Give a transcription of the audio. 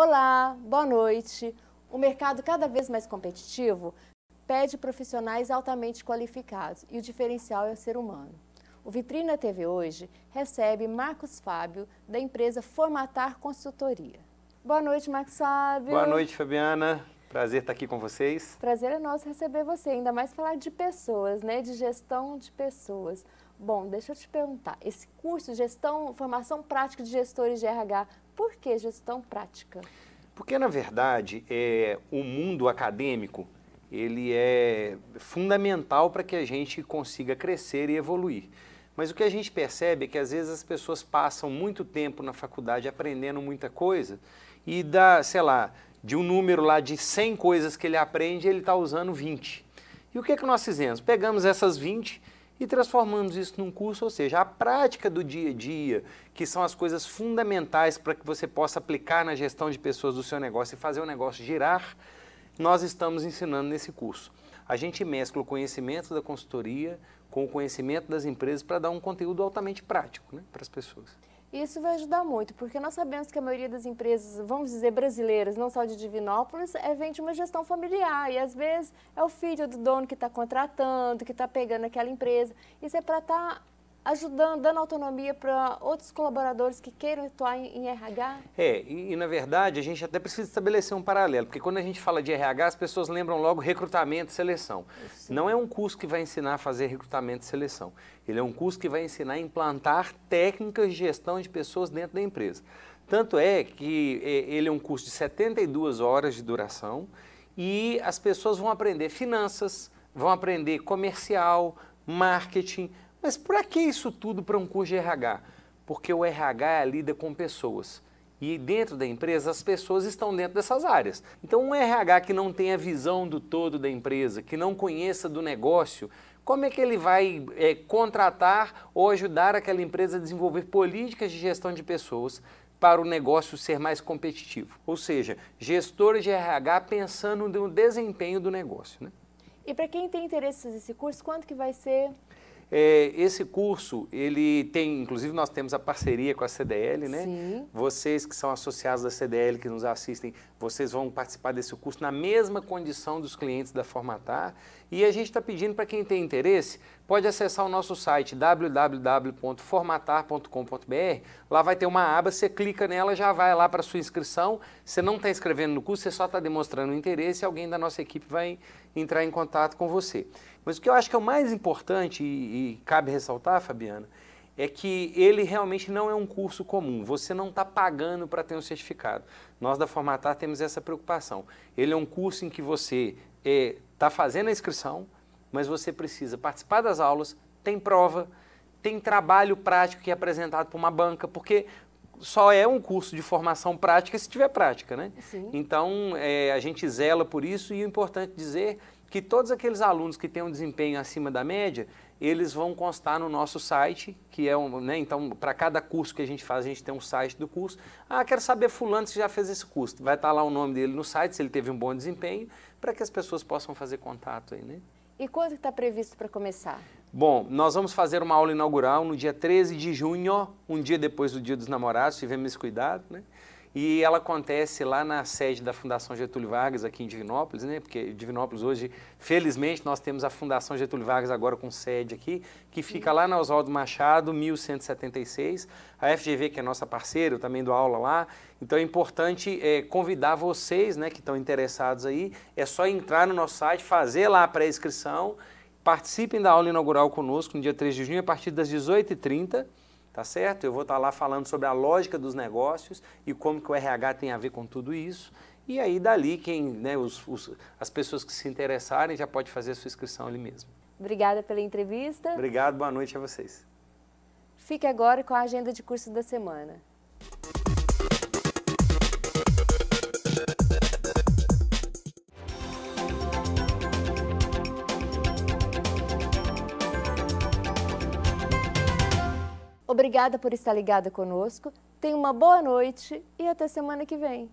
Olá, boa noite. O mercado cada vez mais competitivo pede profissionais altamente qualificados e o diferencial é o ser humano. O Vitrina TV hoje recebe Marcos Fábio, da empresa Formatar Consultoria. Boa noite, Marcos Fábio. Boa noite, Fabiana. Prazer estar aqui com vocês. Prazer é nosso receber você, ainda mais falar de pessoas, né? De gestão de pessoas. Bom, deixa eu te perguntar, esse curso de gestão, formação prática de gestores de RH por que gestão prática? Porque, na verdade, é, o mundo acadêmico ele é fundamental para que a gente consiga crescer e evoluir. Mas o que a gente percebe é que às vezes as pessoas passam muito tempo na faculdade aprendendo muita coisa e dá, sei lá, de um número lá de 100 coisas que ele aprende, ele está usando 20. E o que é que nós fizemos? Pegamos essas 20 e transformamos isso num curso, ou seja, a prática do dia a dia, que são as coisas fundamentais para que você possa aplicar na gestão de pessoas do seu negócio e fazer o negócio girar, nós estamos ensinando nesse curso. A gente mescla o conhecimento da consultoria com o conhecimento das empresas para dar um conteúdo altamente prático né, para as pessoas. Isso vai ajudar muito, porque nós sabemos que a maioria das empresas, vamos dizer brasileiras, não só de Divinópolis, é, vem de uma gestão familiar. E às vezes é o filho do dono que está contratando, que está pegando aquela empresa. Isso é para estar tá ajudando, dando autonomia para outros colaboradores que queiram atuar em, em RH? É, e, e, na verdade a gente até precisa estabelecer um paralelo, porque quando a gente fala de RH, as pessoas lembram logo recrutamento e seleção. Não é um curso que vai ensinar a fazer recrutamento e seleção. Ele é um curso que vai ensinar a implantar técnicas de gestão de pessoas dentro da empresa. Tanto é que é, ele é um curso de 72 horas de duração e as pessoas vão aprender finanças, vão aprender comercial, marketing, mas para que isso tudo para um curso de RH? Porque o RH é lida com pessoas. E dentro da empresa, as pessoas estão dentro dessas áreas. Então, um RH que não tem a visão do todo da empresa, que não conheça do negócio, como é que ele vai é, contratar ou ajudar aquela empresa a desenvolver políticas de gestão de pessoas para o negócio ser mais competitivo? Ou seja, gestor de RH pensando no desempenho do negócio. Né? E para quem tem interesse nesse curso, quanto que vai ser é, esse curso, ele tem, inclusive nós temos a parceria com a CDL, né? Sim. Vocês que são associados da CDL, que nos assistem, vocês vão participar desse curso na mesma condição dos clientes da Formatar. E a gente está pedindo para quem tem interesse, pode acessar o nosso site www.formatar.com.br. Lá vai ter uma aba, você clica nela, já vai lá para sua inscrição. Você não está escrevendo no curso, você só está demonstrando interesse e alguém da nossa equipe vai entrar em contato com você. Mas o que eu acho que é o mais importante, e, e cabe ressaltar, Fabiana, é que ele realmente não é um curso comum. Você não está pagando para ter um certificado. Nós da Formatar temos essa preocupação. Ele é um curso em que você está é, tá fazendo a inscrição, mas você precisa participar das aulas, tem prova, tem trabalho prático que é apresentado por uma banca, porque só é um curso de formação prática se tiver prática, né? Sim. Então, é, a gente zela por isso e é importante dizer que todos aqueles alunos que têm um desempenho acima da média, eles vão constar no nosso site, que é um, né, então, para cada curso que a gente faz, a gente tem um site do curso. Ah, quero saber fulano se já fez esse curso. Vai estar tá lá o nome dele no site, se ele teve um bom desempenho, para que as pessoas possam fazer contato aí, né? E quando está previsto para começar? Bom, nós vamos fazer uma aula inaugural no dia 13 de junho, um dia depois do Dia dos Namorados, tivemos esse cuidado, né? e ela acontece lá na sede da Fundação Getúlio Vargas, aqui em Divinópolis, né? porque Divinópolis hoje, felizmente, nós temos a Fundação Getúlio Vargas agora com sede aqui, que fica lá na Oswaldo Machado, 1176. A FGV, que é nossa parceira, eu também dou aula lá. Então é importante é, convidar vocês né, que estão interessados aí, é só entrar no nosso site, fazer lá a pré-inscrição, participem da aula inaugural conosco no dia 3 de junho, a partir das 18h30 tá certo? Eu vou estar tá lá falando sobre a lógica dos negócios e como que o RH tem a ver com tudo isso. E aí dali quem, né, os, os, as pessoas que se interessarem já pode fazer a sua inscrição ali mesmo. Obrigada pela entrevista. Obrigado, boa noite a vocês. Fique agora com a agenda de curso da semana. Obrigada por estar ligada conosco. Tenha uma boa noite e até semana que vem.